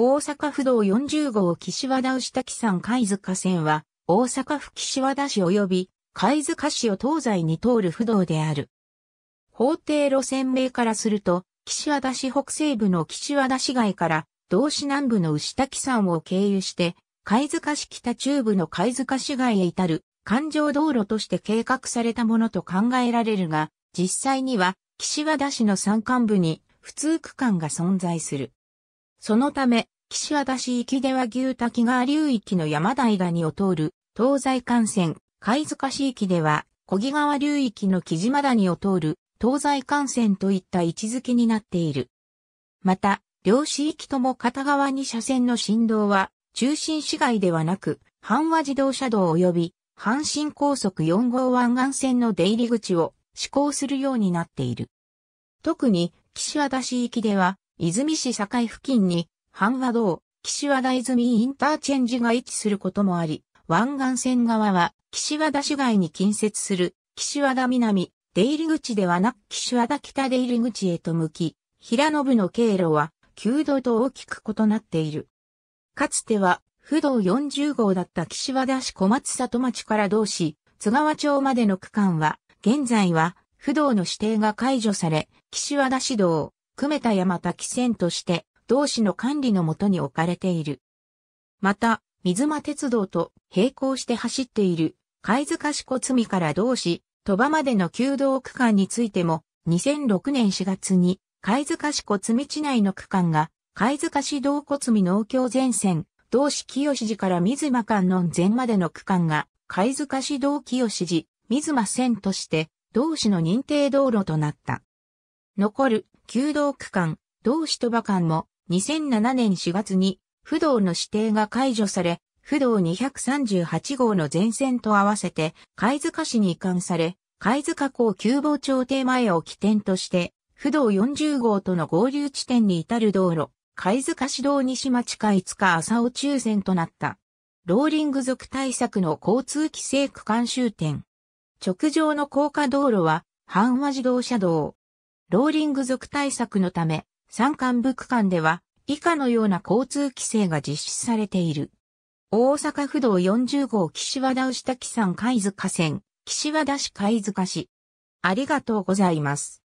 大阪府道40号岸和田牛滝山貝塚線は、大阪府岸和田市及び貝塚市を東西に通る府道である。法定路線名からすると、岸和田市北西部の岸和田市街から、道市南部の牛滝山を経由して、貝塚市北中部の貝塚市街へ至る、環状道路として計画されたものと考えられるが、実際には、岸和田市の山間部に、普通区間が存在する。そのため、岸和田市行きでは牛滝川流域の山平にを通る東西幹線、貝塚市きでは、小木川流域の木島谷を通る東西幹線といった位置づけになっている。また、両市域とも片側に車線の振動は、中心市街ではなく、阪和自動車道及び、阪神高速4号湾岸線の出入り口を施行するようになっている。特に、岸和田市域では、泉市境付近に阪和道、岸和田泉インターチェンジが位置することもあり、湾岸線側は岸和田市街に近接する岸和田南、出入り口ではなく岸和田北出入り口へと向き、平信の経路は旧道と大きく異なっている。かつては、不動40号だった岸和田市小松里町から同市、津川町までの区間は、現在は、不動の指定が解除され、岸和田市道、久米田山滝線として、同市の管理のもとに置かれている。また、水間鉄道と並行して走っている、貝塚市小積から同市、鳥羽までの旧道区間についても、2006年4月に、貝塚市小積地内の区間が、貝塚市道小積農協前線、同市清寺から水間観音前までの区間が、貝塚市道清寺、水間線として、同市の認定道路となった。残る、旧道区間、同市鳥羽間も、2007年4月に、不動の指定が解除され、不動238号の前線と合わせて、貝塚市に移管され、貝塚港急防町堤前を起点として、不動40号との合流地点に至る道路、貝塚市道西町貝塚浅尾中線となった。ローリング族対策の交通規制区間終点。直上の高架道路は、半和自動車道。ローリング族対策のため、山間部区間では以下のような交通規制が実施されている。大阪府道40号岸和田牛滝山貝塚線、岸和田市貝塚市。ありがとうございます。